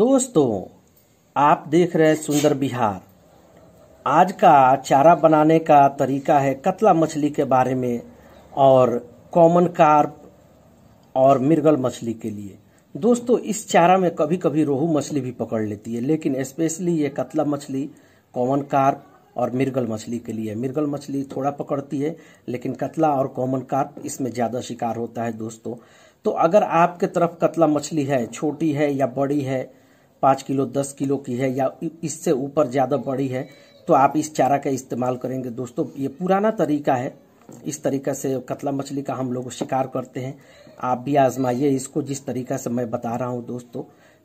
दोस्तों आप देख रहे हैं सुंदर बिहार आज का चारा बनाने का तरीका है कतला मछली के बारे में और कॉमन कार्प और मिर्गल मछली के लिए दोस्तों इस चारा में कभी कभी रोहू मछली भी पकड़ लेती है लेकिन स्पेशली ये कतला मछली कॉमन कार्प और मिर्गल मछली के लिए मिर्गल मछली थोड़ा पकड़ती है लेकिन कतला और कॉमन कार्प इसमें ज़्यादा शिकार होता है दोस्तों तो अगर आपके तरफ कतला मछली है छोटी है या बड़ी है पाँच किलो दस किलो की है या इससे ऊपर ज़्यादा बड़ी है तो आप इस चारा का इस्तेमाल करेंगे दोस्तों ये पुराना तरीका है इस तरीका से कतला मछली का हम लोग शिकार करते हैं आप भी आजमाइए इसको जिस तरीका से मैं बता रहा हूँ दोस्तों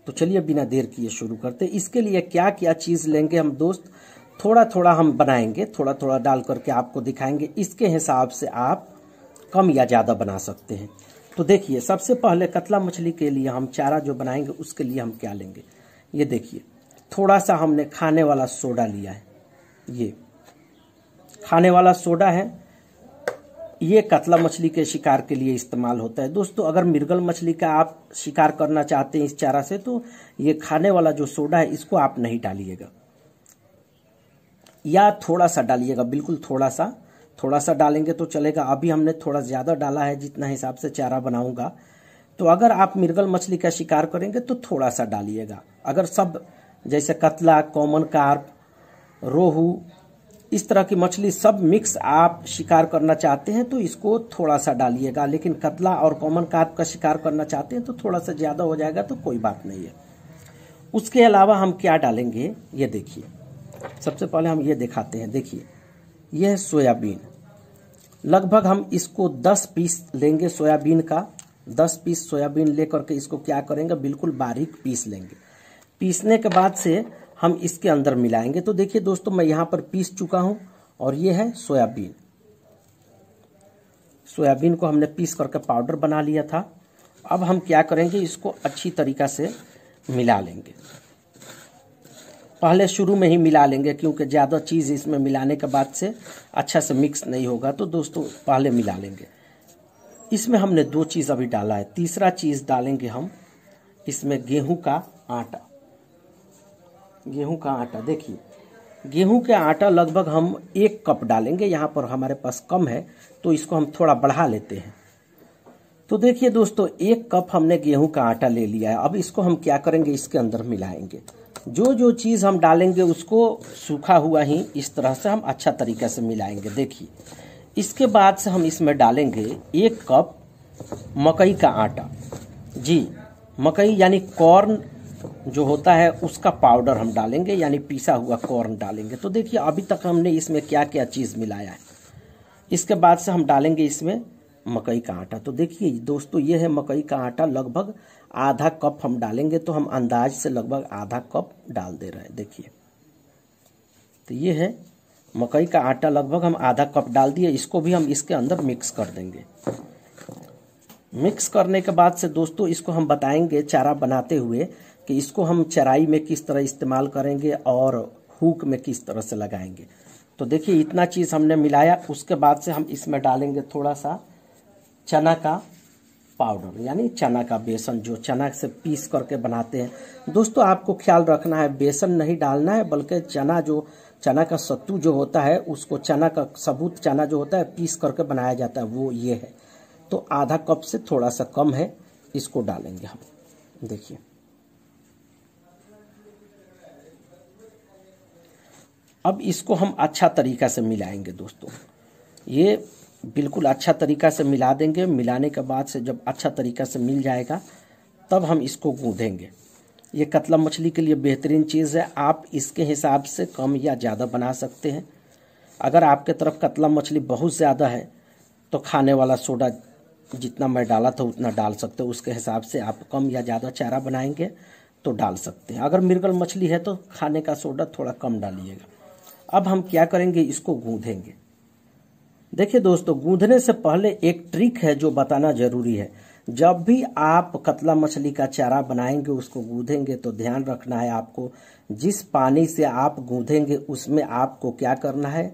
तो चलिए बिना देर किए शुरू करते इसके लिए क्या क्या चीज़ लेंगे हम दोस्त थोड़ा थोड़ा हम बनाएंगे थोड़ा थोड़ा डाल करके आपको दिखाएंगे इसके हिसाब से आप कम या ज़्यादा बना सकते हैं तो देखिए सबसे पहले कतला मछली के लिए हम चारा जो बनाएंगे उसके लिए हम क्या लेंगे ये देखिए थोड़ा सा हमने खाने वाला सोडा लिया है ये खाने वाला सोडा है ये कतला मछली के शिकार के लिए इस्तेमाल होता है दोस्तों अगर मिर्गल मछली का आप शिकार करना चाहते हैं इस चारा से तो ये खाने वाला जो सोडा है इसको आप नहीं डालिएगा या थोड़ा सा डालिएगा बिल्कुल थोड़ा सा थोड़ा सा डालेंगे तो चलेगा अभी हमने थोड़ा ज़्यादा डाला है जितना हिसाब से चारा बनाऊंगा तो अगर आप मिर्गल मछली का शिकार करेंगे तो थोड़ा सा डालिएगा अगर सब जैसे कतला कॉमन कार्प रोहू इस तरह की मछली सब मिक्स आप शिकार करना चाहते हैं तो इसको थोड़ा सा डालिएगा लेकिन कतला और कॉमन कार्प का शिकार करना चाहते हैं तो थोड़ा सा ज़्यादा हो जाएगा तो कोई बात नहीं है उसके अलावा हम क्या डालेंगे ये देखिए सबसे पहले हम ये दिखाते हैं देखिए यह है सोयाबीन लगभग हम इसको 10 पीस लेंगे सोयाबीन का दस पीस सोयाबीन लेकर के इसको क्या करेंगे बिल्कुल बारीक पीस लेंगे पीसने के बाद से हम इसके अंदर मिलाएंगे तो देखिए दोस्तों मैं यहाँ पर पीस चुका हूँ और ये है सोयाबीन सोयाबीन को हमने पीस करके पाउडर बना लिया था अब हम क्या करेंगे इसको अच्छी तरीका से मिला लेंगे पहले शुरू में ही मिला लेंगे क्योंकि ज़्यादा चीज़ इसमें मिलाने के बाद से अच्छा से मिक्स नहीं होगा तो दोस्तों पहले मिला लेंगे इसमें हमने दो चीज़ अभी डाला है तीसरा चीज़ डालेंगे हम इसमें गेहूं का आटा गेहूं का आटा देखिए गेहूं के आटा लगभग हम एक कप डालेंगे यहाँ पर हमारे पास कम है तो इसको हम थोड़ा बढ़ा लेते हैं तो देखिए दोस्तों एक कप हमने गेहूं का आटा ले लिया है अब इसको हम क्या करेंगे इसके अंदर मिलाएंगे जो जो चीज़ हम डालेंगे उसको सूखा हुआ ही इस तरह से हम अच्छा तरीके से मिलाएंगे देखिए इसके बाद से हम इसमें डालेंगे एक कप मकई का आटा जी मकई यानी कॉर्न जो होता है उसका पाउडर हम डालेंगे यानी पीसा हुआ कॉर्न डालेंगे तो देखिए अभी तक हमने इसमें क्या क्या चीज़ मिलाया है इसके बाद से हम डालेंगे इसमें मकई का आटा तो देखिए दोस्तों ये है मकई का आटा लगभग आधा कप हम डालेंगे तो हम अंदाज से लगभग आधा कप डाल दे रहे हैं देखिए तो ये है मकई का आटा लगभग हम आधा कप डाल दिए इसको भी हम इसके अंदर मिक्स कर देंगे मिक्स करने के बाद से दोस्तों इसको हम बताएंगे चारा बनाते हुए कि इसको हम चराई में किस तरह इस्तेमाल करेंगे और हुक में किस तरह से लगाएंगे तो देखिए इतना चीज़ हमने मिलाया उसके बाद से हम इसमें डालेंगे थोड़ा सा चना का पाउडर यानी चना का बेसन जो चना से पीस करके बनाते हैं दोस्तों आपको ख्याल रखना है बेसन नहीं डालना है बल्कि चना जो चना का सत्तू जो होता है उसको चना का सबूत चना जो होता है पीस करके बनाया जाता है वो ये है तो आधा कप से थोड़ा सा कम है इसको डालेंगे हम देखिए अब इसको हम अच्छा तरीका से मिलाएंगे दोस्तों ये बिल्कुल अच्छा तरीका से मिला देंगे मिलाने के बाद से जब अच्छा तरीका से मिल जाएगा तब हम इसको गूँधेंगे ये कतला मछली के लिए बेहतरीन चीज़ है आप इसके हिसाब से कम या ज़्यादा बना सकते हैं अगर आपके तरफ कतला मछली बहुत ज़्यादा है तो खाने वाला सोडा जितना मैं डाला था उतना डाल सकते हो उसके हिसाब से आप कम या ज़्यादा चारा बनाएंगे तो डाल सकते हैं अगर मिर्गल मछली है तो खाने का सोडा थोड़ा कम डालिएगा अब हम क्या करेंगे इसको गूँधेंगे देखिए दोस्तों गूँधने से पहले एक ट्रिक है जो बताना जरूरी है जब भी आप कतला मछली का चारा बनाएंगे उसको गूंधेंगे तो ध्यान रखना है आपको जिस पानी से आप गूंधेंगे उसमें आपको क्या करना है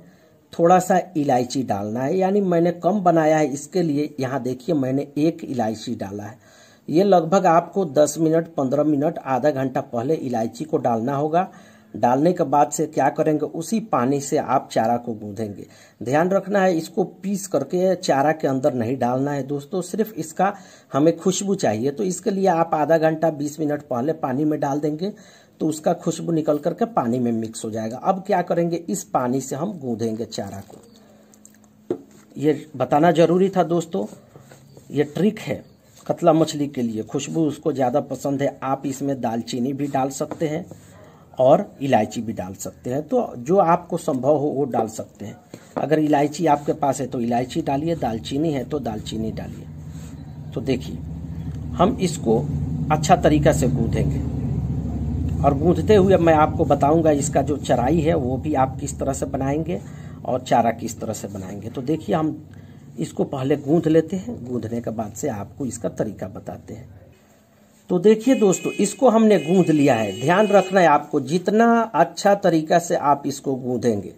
थोड़ा सा इलायची डालना है यानी मैंने कम बनाया है इसके लिए यहाँ देखिए मैंने एक इलायची डाला है ये लगभग आपको 10 मिनट 15 मिनट आधा घंटा पहले इलायची को डालना होगा डालने के बाद से क्या करेंगे उसी पानी से आप चारा को गूंधेंगे ध्यान रखना है इसको पीस करके चारा के अंदर नहीं डालना है दोस्तों सिर्फ इसका हमें खुशबू चाहिए तो इसके लिए आप आधा घंटा बीस मिनट पहले पानी में डाल देंगे तो उसका खुशबू निकल करके पानी में मिक्स हो जाएगा अब क्या करेंगे इस पानी से हम गूंधेंगे चारा को ये बताना जरूरी था दोस्तों ये ट्रिक है कतला मछली के लिए खुशबू उसको ज़्यादा पसंद है आप इसमें दालचीनी भी डाल सकते हैं और इलायची भी डाल सकते हैं तो जो आपको संभव हो वो डाल सकते हैं अगर इलायची आपके पास है तो इलायची डालिए दालचीनी है तो दालचीनी डालिए तो देखिए हम इसको अच्छा तरीका से गूंधेंगे और गूंधते हुए मैं आपको बताऊंगा इसका जो चराई है वो भी आप किस तरह से बनाएंगे और चारा किस तरह से बनाएंगे तो देखिए हम इसको पहले गूंध लेते हैं गूंधने के बाद से आपको इसका तरीका बताते हैं तो देखिए दोस्तों इसको हमने गूंध लिया है ध्यान रखना है आपको जितना अच्छा तरीका से आप इसको गूंधेंगे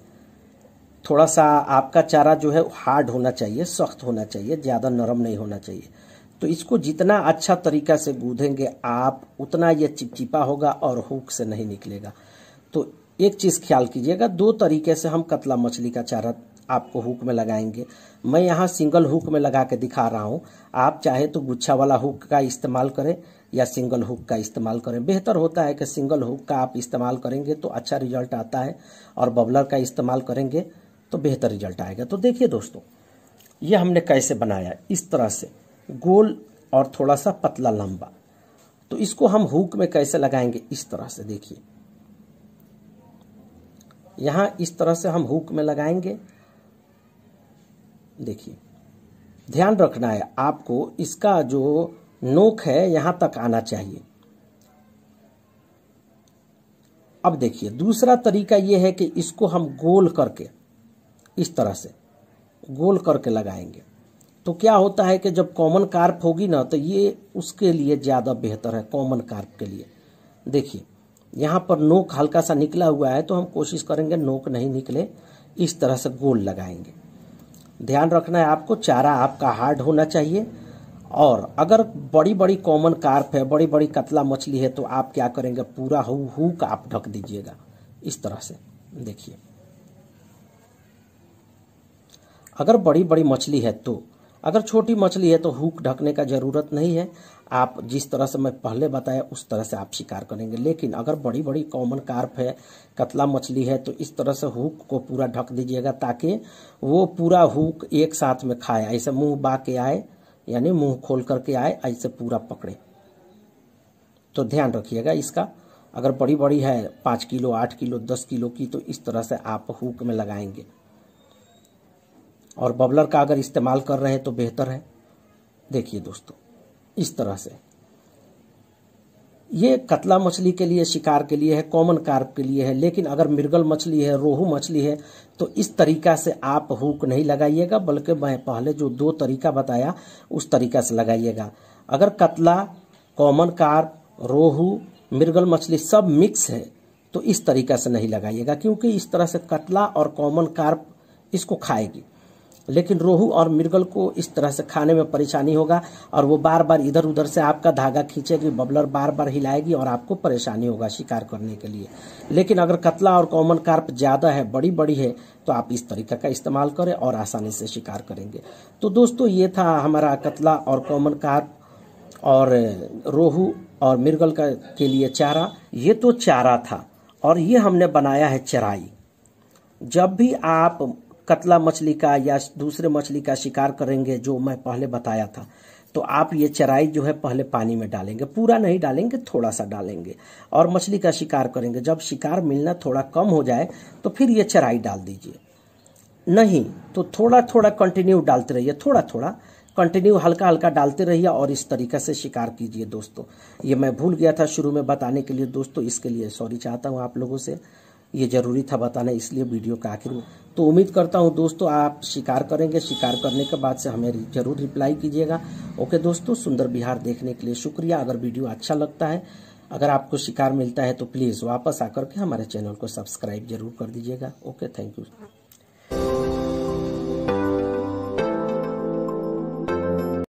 थोड़ा सा आपका चारा जो है हार्ड होना चाहिए सख्त होना चाहिए ज़्यादा नरम नहीं होना चाहिए तो इसको जितना अच्छा तरीका से गूंधेंगे आप उतना ये चिपचिपा होगा और हुक से नहीं निकलेगा तो एक चीज़ ख्याल कीजिएगा दो तरीके से हम कतला मछली का चारा आपको हुक में लगाएंगे मैं यहाँ सिंगल हुक में लगा के दिखा रहा हूँ आप चाहे तो गुच्छा वाला हुक का इस्तेमाल करें या सिंगल हुक का इस्तेमाल करें बेहतर होता है कि सिंगल हुक का आप इस्तेमाल करेंगे तो अच्छा रिजल्ट आता है और बबलर का इस्तेमाल करेंगे तो बेहतर रिजल्ट आएगा तो देखिए दोस्तों ये हमने कैसे बनाया इस तरह से गोल और थोड़ा सा पतला लंबा तो इसको हम हुक में कैसे लगाएंगे इस तरह से देखिए यहां इस तरह से हम हुक में लगाएंगे देखिए ध्यान रखना है आपको इसका जो नोक है यहां तक आना चाहिए अब देखिए दूसरा तरीका यह है कि इसको हम गोल करके इस तरह से गोल करके लगाएंगे तो क्या होता है कि जब कॉमन कार्प होगी ना तो ये उसके लिए ज़्यादा बेहतर है कॉमन कार्प के लिए देखिए यहां पर नोक हल्का सा निकला हुआ है तो हम कोशिश करेंगे नोक नहीं निकले इस तरह से गोल लगाएंगे ध्यान रखना है आपको चारा आपका हार्ड होना चाहिए और अगर बड़ी बड़ी कॉमन कार्प है बड़ी बड़ी कतला मछली है तो आप क्या करेंगे पूरा हु हु का आप ढक दीजिएगा इस तरह से देखिए अगर बड़ी बड़ी मछली है तो अगर छोटी मछली है तो हुक ढकने का ज़रूरत नहीं है आप जिस तरह से मैं पहले बताया उस तरह से आप शिकार करेंगे लेकिन अगर बड़ी बड़ी कॉमन कार्प है कतला मछली है तो इस तरह से हुक को पूरा ढक दीजिएगा ताकि वो पूरा हुक एक साथ में खाए ऐसे मुंह बा के आए यानी मुंह खोल करके आए ऐसे पूरा पकड़े तो ध्यान रखिएगा इसका अगर बड़ी बड़ी है पाँच किलो आठ किलो दस किलो की तो इस तरह से आप हुक में लगाएंगे और बबलर का अगर इस्तेमाल कर रहे हैं तो बेहतर है देखिए दोस्तों इस तरह से ये कतला मछली के लिए शिकार के लिए है कॉमन कार्प के लिए है लेकिन अगर मृगल मछली है रोहू मछली है तो इस तरीका से आप हुक नहीं लगाइएगा बल्कि मैं पहले जो दो तरीका बताया उस तरीका से लगाइएगा अगर कतला कॉमन कार्प रोहू मृगल मछली सब मिक्स है तो इस तरीका से नहीं लगाइएगा क्योंकि इस तरह से कतला और कॉमन कार्प इसको खाएगी लेकिन रोहू और मिर्गल को इस तरह से खाने में परेशानी होगा और वो बार बार इधर उधर से आपका धागा खींचेगी बबलर बार बार हिलाएगी और आपको परेशानी होगा शिकार करने के लिए लेकिन अगर कतला और कॉमन कार्प ज़्यादा है बड़ी बड़ी है तो आप इस तरीका का इस्तेमाल करें और आसानी से शिकार करेंगे तो दोस्तों ये था हमारा कतला और कॉमन कार्प और रोहू और मिर्गल का के लिए चारा ये तो चारा था और ये हमने बनाया है चराई जब भी आप कतला मछली का या दूसरे मछली का शिकार करेंगे जो मैं पहले बताया था तो आप ये चराई जो है पहले पानी में डालेंगे पूरा नहीं डालेंगे थोड़ा सा डालेंगे और मछली का शिकार करेंगे जब शिकार मिलना थोड़ा कम हो जाए तो फिर ये चराई डाल दीजिए नहीं तो थोड़ा थोड़ा कंटिन्यू डालते रहिए थोड़ा थोड़ा कंटिन्यू हल्का हल्का डालते रहिए और इस तरीके से शिकार कीजिए दोस्तों ये मैं भूल गया था शुरू में बताने के लिए दोस्तों इसके लिए सॉरी चाहता हूँ आप लोगों से ये ज़रूरी था बताना इसलिए वीडियो के आखिर में तो उम्मीद करता हूँ दोस्तों आप शिकार करेंगे शिकार करने के बाद से हमें जरूर रिप्लाई कीजिएगा ओके दोस्तों सुंदर बिहार देखने के लिए शुक्रिया अगर वीडियो अच्छा लगता है अगर आपको शिकार मिलता है तो प्लीज़ वापस आकर के हमारे चैनल को सब्सक्राइब जरूर कर दीजिएगा ओके थैंक यू